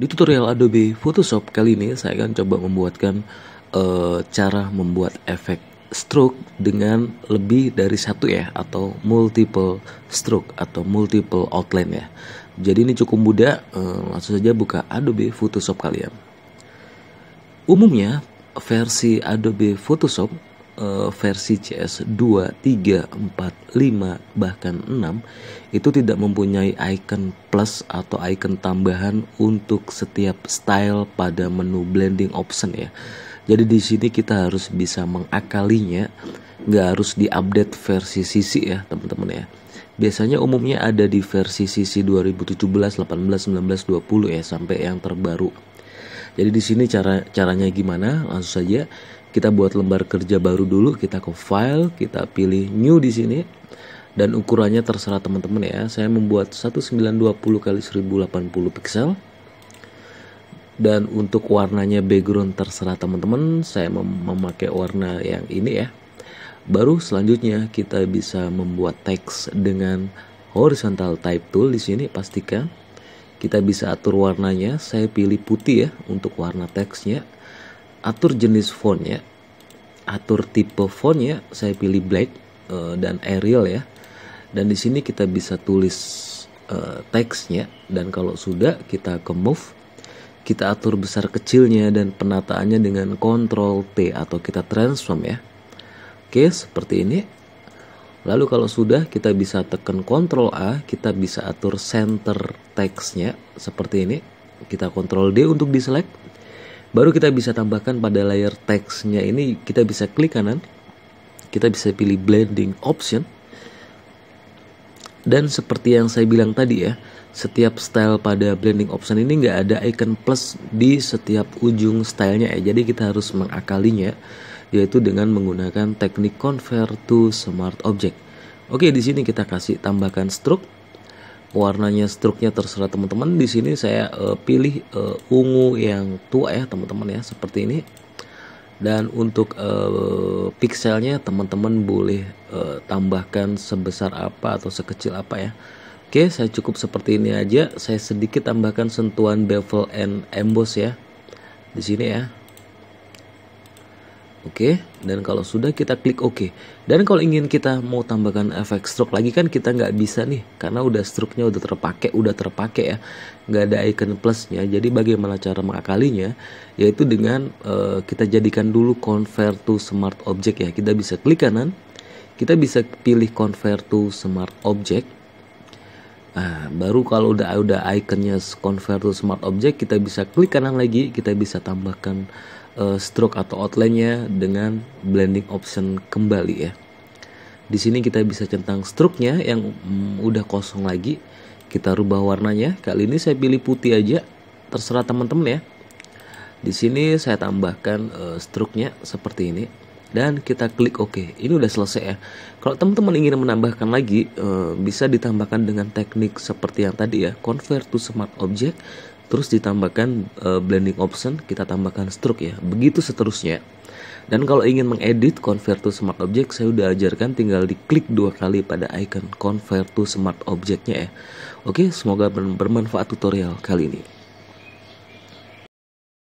Di tutorial Adobe Photoshop kali ini saya akan coba membuatkan uh, cara membuat efek stroke dengan lebih dari satu ya atau multiple stroke atau multiple outline ya. Jadi ini cukup mudah, uh, langsung saja buka Adobe Photoshop kalian. Umumnya versi Adobe Photoshop uh, versi CS 2, 3, 4, 5 bahkan 6 itu tidak mempunyai icon plus atau icon tambahan untuk setiap style pada menu blending option ya. Jadi di sini kita harus bisa mengakalinya, nggak harus diupdate versi CC ya teman-teman ya. Biasanya umumnya ada di versi CC 2017, 18, 19, 20 ya sampai yang terbaru. Jadi di sini cara caranya gimana? Langsung saja kita buat lembar kerja baru dulu kita ke file kita pilih new di sini dan ukurannya terserah teman-teman ya saya membuat 1920 kali 1080 pixel dan untuk warnanya background terserah teman-teman saya mem memakai warna yang ini ya baru selanjutnya kita bisa membuat teks dengan horizontal type tool di sini pastikan kita bisa atur warnanya saya pilih putih ya untuk warna teksnya atur jenis fontnya, atur tipe fontnya, saya pilih black eh, dan Arial ya dan di sini kita bisa tulis uh, teksnya dan kalau sudah kita ke move kita atur besar kecilnya dan penataannya dengan Ctrl T atau kita transform ya oke seperti ini lalu kalau sudah kita bisa tekan Ctrl A kita bisa atur center teksnya seperti ini kita Ctrl D untuk di baru kita bisa tambahkan pada layer teksnya ini kita bisa klik kanan kita bisa pilih blending option dan seperti yang saya bilang tadi ya setiap style pada blending option ini nggak ada icon plus di setiap ujung stylenya ya jadi kita harus mengakalinya yaitu dengan menggunakan teknik convert to smart object oke di sini kita kasih tambahkan stroke warnanya struknya terserah teman-teman di sini saya uh, pilih uh, ungu yang tua ya teman-teman ya seperti ini dan untuk uh, pixelnya teman-teman boleh uh, tambahkan sebesar apa atau sekecil apa ya oke saya cukup seperti ini aja saya sedikit tambahkan sentuhan bevel and emboss ya di sini ya Oke, okay? dan kalau sudah kita klik oke. Dan kalau ingin kita mau tambahkan efek stroke lagi kan kita nggak bisa nih, karena udah stroke-nya udah terpakai, udah terpakai ya, nggak ada icon plusnya. Jadi bagaimana cara mengakalinya? Yaitu dengan uh, kita jadikan dulu convert to smart object ya. Kita bisa klik kanan, kita bisa pilih convert to smart object Nah, baru kalau udah udah ikonnya convert to smart object, kita bisa klik kanan lagi, kita bisa tambahkan uh, stroke atau outline-nya dengan blending option kembali ya. Di sini kita bisa centang stroke-nya yang mm, udah kosong lagi. Kita rubah warnanya. Kali ini saya pilih putih aja. Terserah teman-teman ya. Di sini saya tambahkan uh, stroke-nya seperti ini dan kita klik OK. Ini udah selesai ya. Kalau teman-teman ingin menambahkan lagi, eh, bisa ditambahkan dengan teknik seperti yang tadi ya, convert to smart object, terus ditambahkan eh, blending option, kita tambahkan stroke ya, begitu seterusnya. Dan kalau ingin mengedit convert to smart object, saya udah ajarkan tinggal diklik dua kali pada icon convert to smart objectnya ya. Oke, semoga bermanfaat tutorial kali ini.